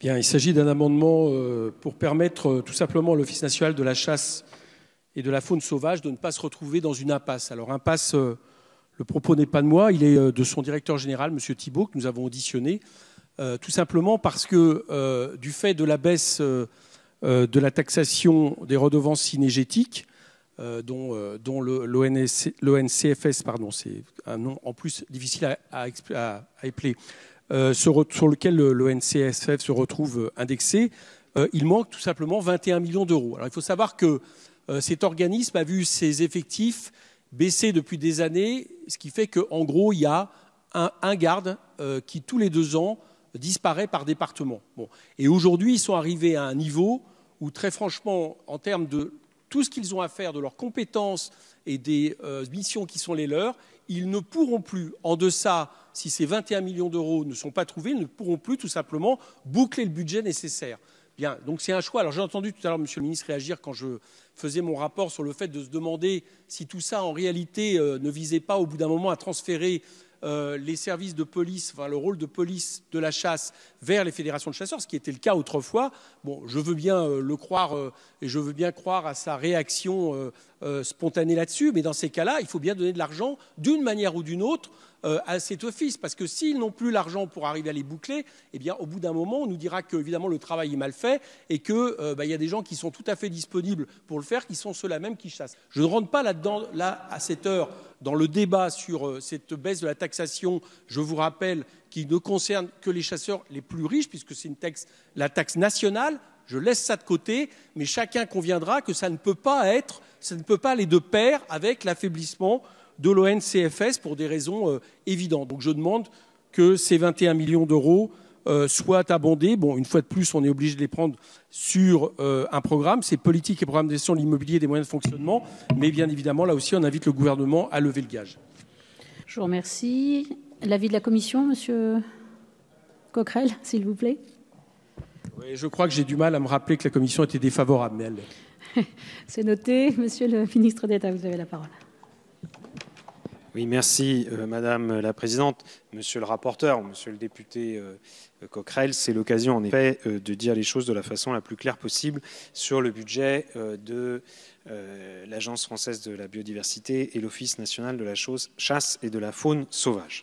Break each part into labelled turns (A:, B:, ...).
A: Bien, il s'agit d'un amendement euh, pour permettre euh, tout simplement à l'Office national de la chasse et de la faune sauvage de ne pas se retrouver dans une impasse. Alors, impasse, euh, le propos n'est pas de moi, il est de son directeur général, M. Thibault, que nous avons auditionné, tout simplement parce que du fait de la baisse de la taxation des redevances synergétiques dont, l'ONCFS, pardon, c'est un nom en plus difficile à, à épeler, euh, sur lequel l'ONCSF se retrouve euh, indexé, euh, il manque tout simplement 21 millions d'euros. Alors il faut savoir que cet organisme a vu ses effectifs baisser depuis des années, ce qui fait qu'en gros, il y a un, garde qui, tous les deux ans, disparaît par département. Bon. Et aujourd'hui, ils sont arrivés à un niveau où, très franchement, en termes de tout ce qu'ils ont à faire, de leurs compétences, et des euh, missions qui sont les leurs, ils ne pourront plus, en deçà, si ces 21 millions d'euros ne sont pas trouvés, ils ne pourront plus tout simplement boucler le budget nécessaire. Bien, donc c'est un choix. Alors j'ai entendu tout à l'heure Monsieur le ministre réagir quand je faisais mon rapport sur le fait de se demander si tout ça en réalité euh, ne visait pas au bout d'un moment à transférer euh, les services de police, enfin le rôle de police de la chasse vers les fédérations de chasseurs, ce qui était le cas autrefois. je veux bien euh, le croire euh, et je veux bien croire à sa réaction spontanée là-dessus, mais dans ces cas-là, il faut bien donner de l'argent d'une manière ou d'une autre euh, à cet office. Parce que s'ils n'ont plus l'argent pour arriver à les boucler, eh au bout d'un moment, on nous dira que, le travail est mal fait et qu'il euh, bah, y a des gens qui sont tout à fait disponibles pour le faire, qui sont ceux-là même qui chassent. Je ne rentre pas là-dedans, là, à cette heure, dans le débat sur euh, cette baisse de la taxation, je vous rappelle, qu'il ne concerne que les chasseurs les plus riches, puisque c'est la taxe nationale. Je laisse ça de côté, mais chacun conviendra que ça ne peut pas être, ça ne peut pas aller de pair avec l'affaiblissement de l'ONCFS pour des raisons euh, évidentes. Donc je demande que ces 21 millions d'euros euh, soient abondés. Bon, une fois de plus, on est obligé de les prendre sur euh, un programme, c'est politique et programme de gestion de l'immobilier et des moyens de fonctionnement. Mais bien évidemment, là aussi, on invite le gouvernement à lever le gage.
B: Je vous remercie. L'avis de la commission, monsieur Coquerel, s'il vous plaît.
A: je crois que j'ai du mal à me rappeler que la commission était défavorable,
B: C'est noté. Monsieur le ministre d'État, vous avez la parole. Oui, merci euh, Madame la Présidente, Monsieur le rapporteur, Monsieur le député euh, Coquerel. C'est l'occasion en effet euh, de dire les choses de la façon la plus claire possible sur le budget de euh, l'Agence française de la biodiversité et l'Office national de la chasse et de la faune sauvage.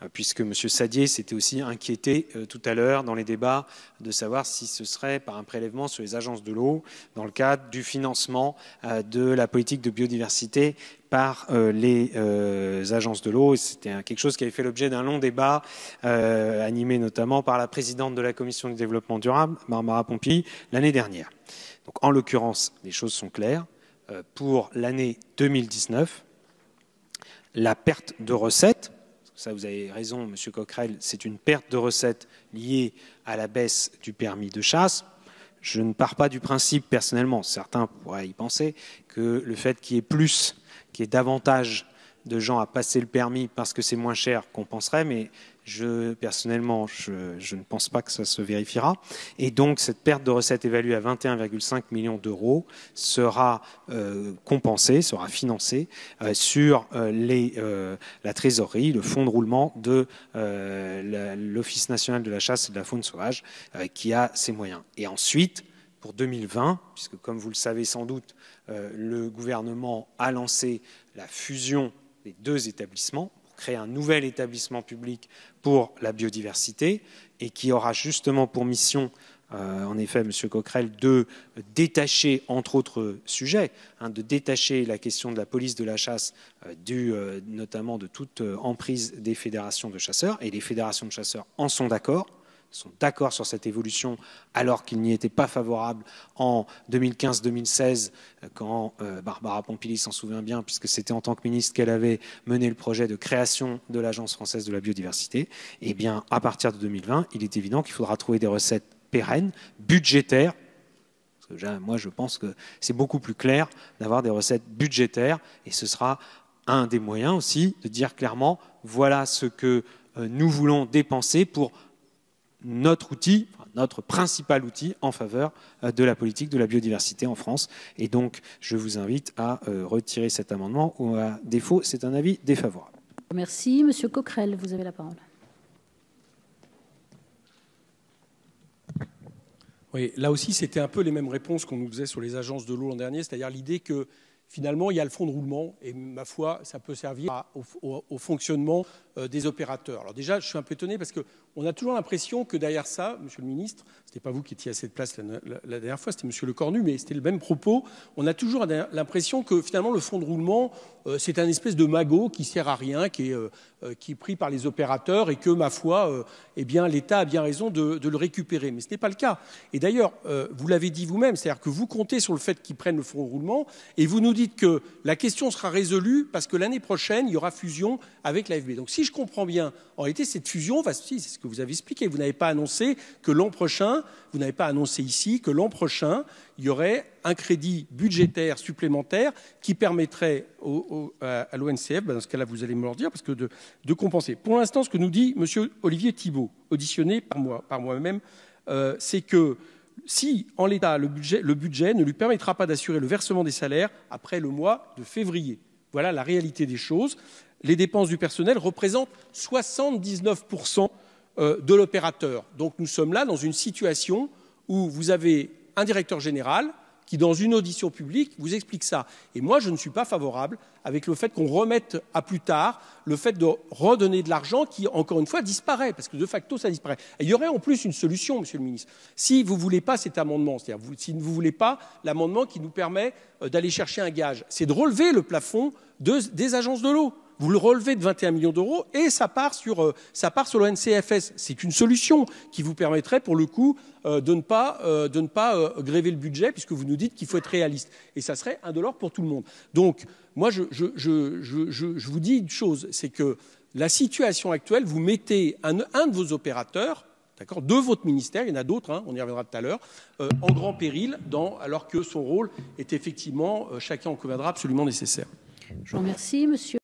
B: Euh, puisque M. Sadier s'était aussi inquiété euh, tout à l'heure dans les débats de savoir si ce serait par un prélèvement sur les agences de l'eau dans le cadre du financement de la politique de biodiversité par les agences de l'eau. C'était quelque chose qui avait fait l'objet d'un long débat, animé notamment par la présidente de la Commission du développement durable, Barbara Pompi, l'année dernière. Donc, en l'occurrence, les choses sont claires. Euh, pour l'année 2019. La perte de recettes, ça vous avez raison, Monsieur Coquerel, c'est une perte de recettes liée à la baisse du permis de chasse. Je ne pars pas du principe personnellement, certains pourraient y penser, que le fait qu'il y ait plus, qu'il y ait davantage de gens à passer le permis parce que c'est moins cher qu'on penserait, mais je, personnellement, je, ne pense pas que ça se vérifiera. Et donc, cette perte de recettes évaluée à 21,5 millions d'euros sera euh, compensée, sera financée euh, sur euh, la trésorerie, le fonds de roulement de l'Office national de la chasse et de la faune sauvage, qui a ses moyens. Et ensuite, pour 2020, puisque comme vous le savez sans doute, le gouvernement a lancé la fusion des deux établissements créer un nouvel établissement public pour la biodiversité et qui aura justement pour mission euh, en effet, Monsieur Coquerel, de détacher, entre autres sujets, hein, de détacher la question de la police de la chasse, euh, euh, notamment de toute emprise des fédérations de chasseurs, et les fédérations de chasseurs en sont d'accord sont d'accord sur cette évolution, alors qu'ils n'y étaient pas favorables en 2015-2016, euh, quand euh, Barbara Pompili s'en souvient bien, puisque c'était en tant que ministre qu'elle avait mené le projet de création de l'Agence française de la biodiversité. Eh bien, à partir de 2020, il est évident qu'il faudra trouver des recettes pérennes, budgétaires, parce que moi, je pense que c'est beaucoup plus clair d'avoir des recettes budgétaires, et ce sera un des moyens aussi de dire clairement, voilà ce que euh, nous voulons dépenser pour notre outil, notre principal outil en faveur euh, de la politique de la biodiversité en France. Et donc, je vous invite à euh, retirer cet amendement ou à défaut, c'est un
A: avis défavorable.
B: Merci. Monsieur Coquerel, vous avez la parole.
A: Oui, là aussi, c'était un peu les mêmes réponses qu'on nous faisait sur les agences de l'eau l'an dernier, c'est-à-dire l'idée que finalement, il y a le fonds de roulement et, ma foi, ça peut servir au, fonctionnement euh, des opérateurs. Alors déjà, je suis un peu étonné parce qu'on a toujours l'impression que derrière ça, Monsieur le Ministre, ce pas vous qui étiez à cette place la, dernière fois, c'était Monsieur Lecornu, mais c'était le même propos. On a toujours l'impression que finalement, le fonds de roulement, euh, c'est un espèce de magot qui sert à rien, qui est, euh, qui pris par les opérateurs et que, ma foi, eh bien, l'État a bien raison de, de, le récupérer. Mais ce n'est pas le cas. Et d'ailleurs, vous l'avez dit vous-même, c'est-à-dire que vous comptez sur le fait qu'ils prennent le fonds de roulement et vous nous vous dites que la question sera résolue parce que l'année prochaine, il y aura fusion avec l'AFB. Donc, si je comprends bien, en réalité, cette fusion c'est ce que vous avez expliqué. Vous n'avez pas annoncé que l'an prochain, vous n'avez pas annoncé ici que l'an prochain, il y aurait un crédit budgétaire supplémentaire qui permettrait à l'ONCF, ben, dans ce cas-là, vous allez me le dire, parce que de, compenser. Pour l'instant, ce que nous dit M. Olivier Thibault, auditionné par moi-même, euh, c'est que si, en l'état, le budget, ne lui permettra pas d'assurer le versement des salaires après le mois de février. Voilà la réalité des choses. Les dépenses du personnel représentent 79% euh, de l'opérateur. Donc nous sommes là dans une situation où vous avez un directeur général qui, dans une audition publique, vous explique ça. Et moi, je ne suis pas favorable avec le fait qu'on remette à plus tard le fait de redonner de l'argent qui, encore une fois, disparaît, parce que de facto, ça disparaît. Et il y aurait en plus une solution, Monsieur le Ministre. Si vous ne voulez pas cet amendement, c'est-à-dire si vous ne voulez pas l'amendement qui nous permet euh, d'aller chercher un gage, c'est de relever le plafond des agences de l'eau vous le relevez de 21 millions d'euros et ça part sur, euh, ça part sur l'ONCFS. C'est une solution qui vous permettrait, pour le coup, euh, de ne pas, euh, de ne pas gréver le budget, puisque vous nous dites qu'il faut être réaliste. Et ça serait un dollar pour tout le monde. Donc, moi, je, je, je, je vous dis une chose, c'est que la situation actuelle, vous mettez un, un de vos opérateurs, d'accord, de votre ministère, il y en a d'autres, hein, on y reviendra tout à l'heure, en grand péril, alors que son rôle est effectivement, chacun en conviendra, absolument nécessaire. Je vous remercie, monsieur.